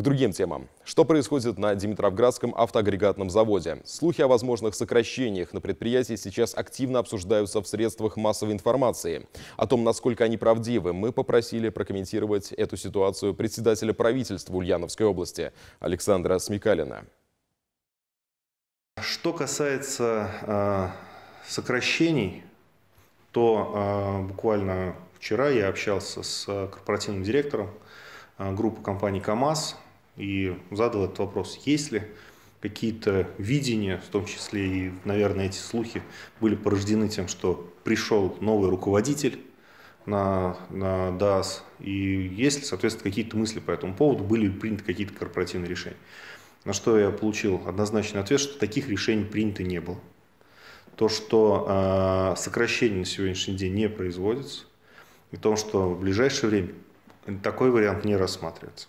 К другим темам. Что происходит на Димитровградском автоагрегатном заводе? Слухи о возможных сокращениях на предприятии сейчас активно обсуждаются в средствах массовой информации. О том, насколько они правдивы, мы попросили прокомментировать эту ситуацию председателя правительства Ульяновской области Александра Смекалина. Что касается э, сокращений, то э, буквально вчера я общался с а, корпоративным директором группы компаний КАМАЗ, и задал этот вопрос, есть ли какие-то видения, в том числе и, наверное, эти слухи были порождены тем, что пришел новый руководитель на, на DAS, и есть ли, соответственно, какие-то мысли по этому поводу, были ли приняты какие-то корпоративные решения. На что я получил однозначный ответ, что таких решений принято не было. То, что э, сокращение на сегодняшний день не производится, и то, что в ближайшее время такой вариант не рассматривается.